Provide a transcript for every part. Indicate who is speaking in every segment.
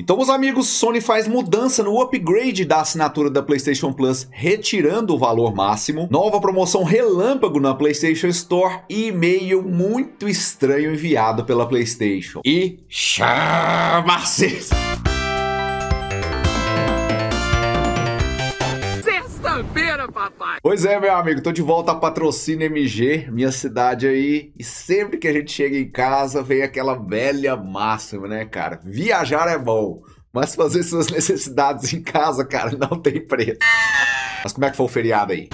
Speaker 1: Então, meus amigos, Sony faz mudança no upgrade da assinatura da PlayStation Plus, retirando o valor máximo, nova promoção relâmpago na PlayStation Store e e-mail muito estranho enviado pela PlayStation. E chama-se! papai. Pois é, meu amigo, tô de volta a Patrocínio MG, minha cidade aí. E sempre que a gente chega em casa, vem aquela velha máxima, né, cara? Viajar é bom, mas fazer suas necessidades em casa, cara, não tem preço. Mas como é que foi o feriado aí?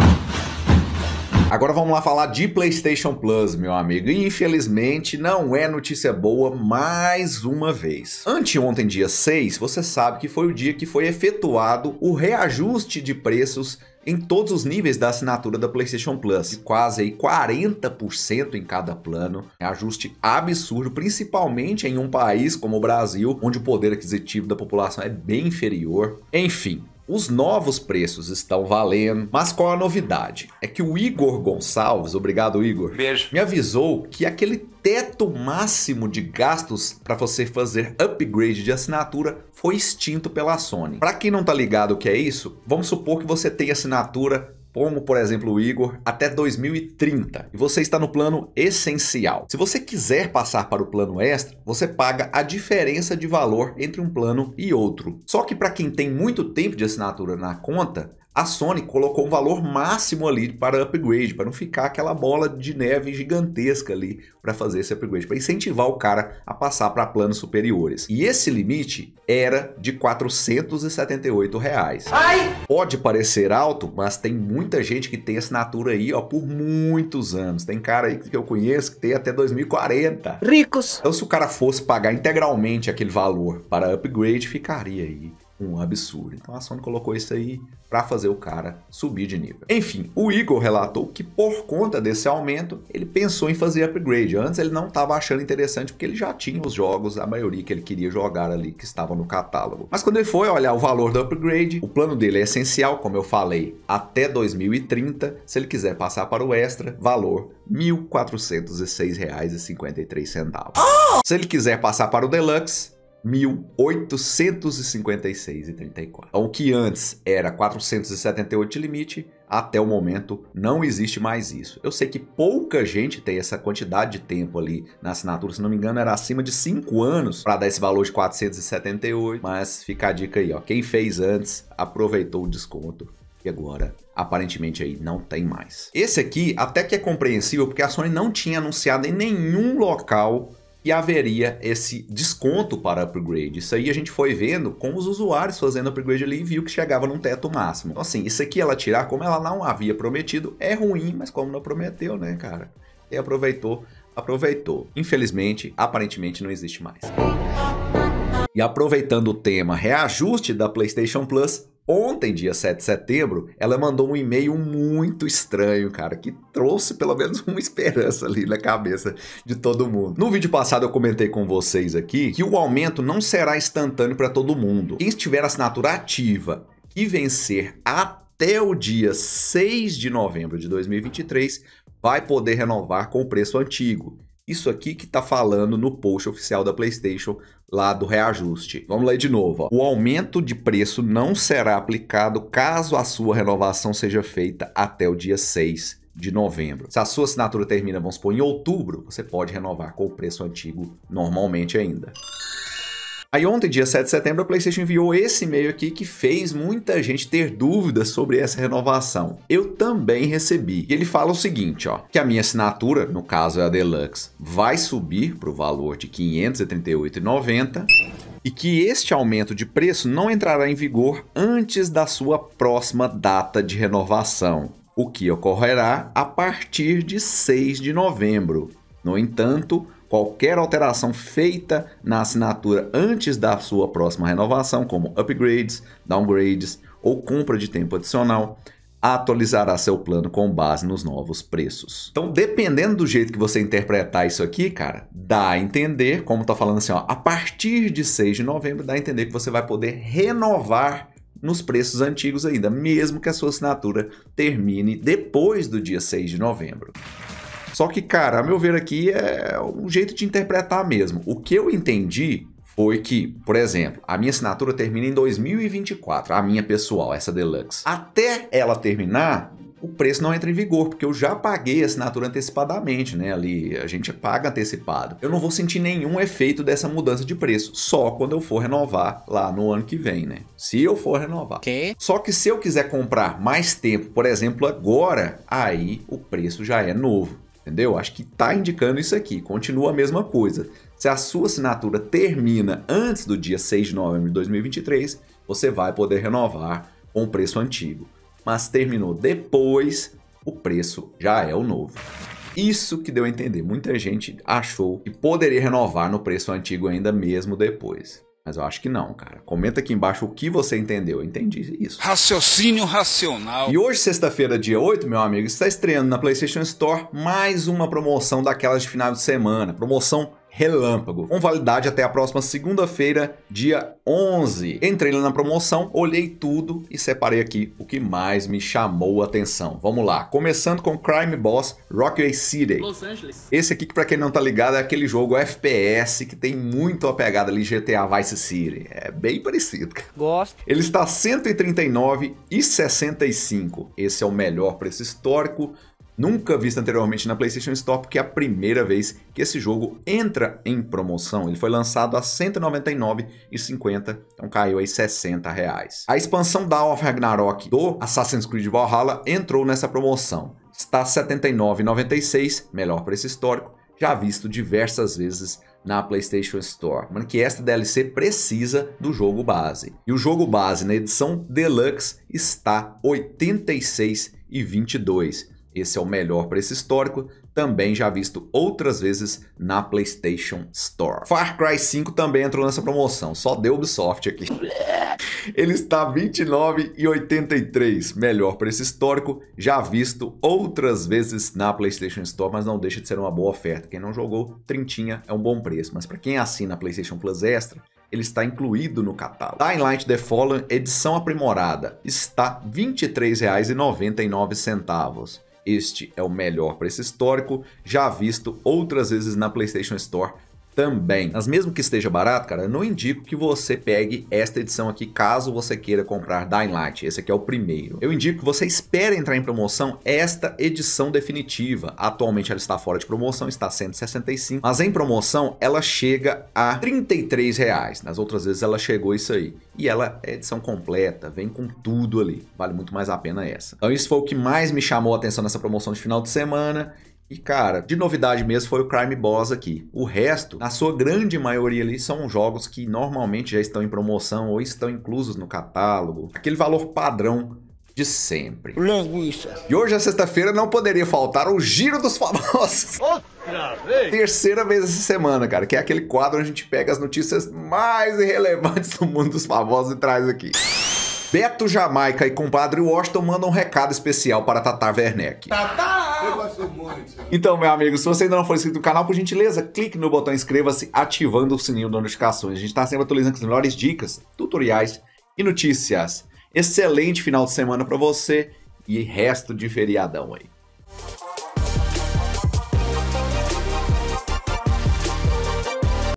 Speaker 1: Agora vamos lá falar de PlayStation Plus, meu amigo. E infelizmente não é notícia boa mais uma vez. Anteontem, dia 6, você sabe que foi o dia que foi efetuado o reajuste de preços em todos os níveis da assinatura da PlayStation Plus, quase aí 40% em cada plano, é ajuste absurdo, principalmente em um país como o Brasil, onde o poder aquisitivo da população é bem inferior. Enfim, os novos preços estão valendo, mas qual a novidade? É que o Igor Gonçalves, obrigado Igor, Beijo. me avisou que aquele teto máximo de gastos para você fazer upgrade de assinatura foi extinto pela Sony. Para quem não tá ligado o que é isso, vamos supor que você tem assinatura como por exemplo o Igor, até 2030. E você está no plano essencial. Se você quiser passar para o plano extra, você paga a diferença de valor entre um plano e outro. Só que para quem tem muito tempo de assinatura na conta, a Sony colocou um valor máximo ali para upgrade, para não ficar aquela bola de neve gigantesca ali para fazer esse upgrade, para incentivar o cara a passar para planos superiores. E esse limite era de 478 reais. Ai! Pode parecer alto, mas tem muita gente que tem assinatura aí ó, por muitos anos. Tem cara aí que eu conheço que tem até 2040. Ricos! Então se o cara fosse pagar integralmente aquele valor para upgrade, ficaria aí um absurdo. Então a Sony colocou isso aí para fazer o cara subir de nível. Enfim, o Igor relatou que por conta desse aumento, ele pensou em fazer upgrade. Antes ele não estava achando interessante porque ele já tinha os jogos, a maioria que ele queria jogar ali que estava no catálogo. Mas quando ele foi olhar o valor do upgrade, o plano dele é essencial, como eu falei, até 2030. Se ele quiser passar para o extra, valor R$ 1.406,53. Oh! Se ele quiser passar para o deluxe, 1856,34. O que antes era 478 de limite, até o momento não existe mais isso. Eu sei que pouca gente tem essa quantidade de tempo ali na assinatura, se não me engano, era acima de 5 anos para dar esse valor de 478, mas fica a dica aí, ó. Quem fez antes aproveitou o desconto e agora aparentemente aí não tem mais. Esse aqui até que é compreensível porque a Sony não tinha anunciado em nenhum local e haveria esse desconto para upgrade. Isso aí a gente foi vendo com os usuários fazendo upgrade ali e viu que chegava num teto máximo. Então, assim, isso aqui ela tirar, como ela não havia prometido, é ruim, mas como não prometeu, né, cara? E aproveitou, aproveitou. Infelizmente, aparentemente não existe mais. E aproveitando o tema reajuste da PlayStation Plus, Ontem, dia 7 de setembro, ela mandou um e-mail muito estranho, cara, que trouxe pelo menos uma esperança ali na cabeça de todo mundo. No vídeo passado eu comentei com vocês aqui que o aumento não será instantâneo para todo mundo. Quem estiver assinatura ativa e vencer até o dia 6 de novembro de 2023 vai poder renovar com o preço antigo. Isso aqui que está falando no post oficial da PlayStation lá do reajuste. Vamos ler de novo. Ó. O aumento de preço não será aplicado caso a sua renovação seja feita até o dia 6 de novembro. Se a sua assinatura termina, vamos supor, em outubro, você pode renovar com o preço antigo normalmente ainda. Aí ontem, dia 7 de setembro, a PlayStation enviou esse e-mail aqui que fez muita gente ter dúvidas sobre essa renovação. Eu também recebi. E ele fala o seguinte, ó, que a minha assinatura, no caso é a Deluxe, vai subir para o valor de 538,90 e que este aumento de preço não entrará em vigor antes da sua próxima data de renovação, o que ocorrerá a partir de 6 de novembro. No entanto, Qualquer alteração feita na assinatura antes da sua próxima renovação, como upgrades, downgrades ou compra de tempo adicional, atualizará seu plano com base nos novos preços. Então, dependendo do jeito que você interpretar isso aqui, cara, dá a entender, como tá falando assim, ó, a partir de 6 de novembro, dá a entender que você vai poder renovar nos preços antigos ainda, mesmo que a sua assinatura termine depois do dia 6 de novembro. Só que, cara, a meu ver aqui é um jeito de interpretar mesmo. O que eu entendi foi que, por exemplo, a minha assinatura termina em 2024, a minha pessoal, essa deluxe. Até ela terminar, o preço não entra em vigor, porque eu já paguei a assinatura antecipadamente, né? Ali a gente paga antecipado. Eu não vou sentir nenhum efeito dessa mudança de preço, só quando eu for renovar lá no ano que vem, né? Se eu for renovar. Que? Só que se eu quiser comprar mais tempo, por exemplo, agora, aí o preço já é novo entendeu? Acho que está indicando isso aqui, continua a mesma coisa. Se a sua assinatura termina antes do dia 6 de novembro de 2023, você vai poder renovar com o preço antigo. Mas terminou depois, o preço já é o novo. Isso que deu a entender. Muita gente achou que poderia renovar no preço antigo ainda mesmo depois. Mas eu acho que não, cara. Comenta aqui embaixo o que você entendeu. Eu entendi isso. Raciocínio racional. E hoje, sexta-feira, dia 8, meu amigo, está estreando na PlayStation Store mais uma promoção daquelas de final de semana. Promoção relâmpago, com validade até a próxima segunda-feira, dia 11. Entrei lá na promoção, olhei tudo e separei aqui o que mais me chamou a atenção. Vamos lá, começando com Crime Boss Rockaway City. Los Angeles. Esse aqui que para quem não tá ligado é aquele jogo FPS que tem muito a pegada ali GTA Vice City. É bem parecido. Gosto. Ele está 139 e 65. Esse é o melhor preço histórico nunca vista anteriormente na PlayStation Store, porque é a primeira vez que esse jogo entra em promoção. Ele foi lançado a R$ 199,50, então caiu aí R$ 60. Reais. A expansão da of Ragnarok do Assassin's Creed Valhalla entrou nessa promoção. Está R$ 79,96, melhor preço histórico, já visto diversas vezes na PlayStation Store, mano, que esta DLC precisa do jogo base. E o jogo base na edição Deluxe está R$ 86,22. Esse é o melhor preço histórico, também já visto outras vezes na PlayStation Store. Far Cry 5 também entrou nessa promoção, só deu Ubisoft aqui. Ele está 29,83, melhor preço histórico, já visto outras vezes na PlayStation Store, mas não deixa de ser uma boa oferta. Quem não jogou, trintinha é um bom preço, mas para quem assina a PlayStation Plus Extra, ele está incluído no catálogo. Dying Light The Fallen, edição aprimorada, está R$ 23,99. Este é o melhor preço histórico já visto outras vezes na PlayStation Store também. Mas mesmo que esteja barato, cara, eu não indico que você pegue esta edição aqui caso você queira comprar Dying Light. Esse aqui é o primeiro. Eu indico que você espere entrar em promoção esta edição definitiva. Atualmente ela está fora de promoção, está 165, mas em promoção ela chega a 33 reais. Nas outras vezes ela chegou isso aí. E ela é edição completa, vem com tudo ali. Vale muito mais a pena essa. Então isso foi o que mais me chamou a atenção nessa promoção de final de semana e cara, de novidade mesmo foi o Crime Boss aqui. O resto, na sua grande maioria ali, são jogos que normalmente já estão em promoção ou estão inclusos no catálogo. Aquele valor padrão de sempre. Linguiça. E hoje, é sexta-feira, não poderia faltar o Giro dos Famosos. Outra vez. Terceira vez essa semana, cara, que é aquele quadro onde a gente pega as notícias mais irrelevantes do mundo dos famosos e traz aqui. Beto Jamaica e compadre Washington mandam um recado especial para Tata Werneck. Tata! Então, meu amigo, se você ainda não for inscrito no canal, por gentileza, clique no botão inscreva-se ativando o sininho das notificações. A gente está sempre atualizando as melhores dicas, tutoriais e notícias. Excelente final de semana para você e resto de feriadão aí.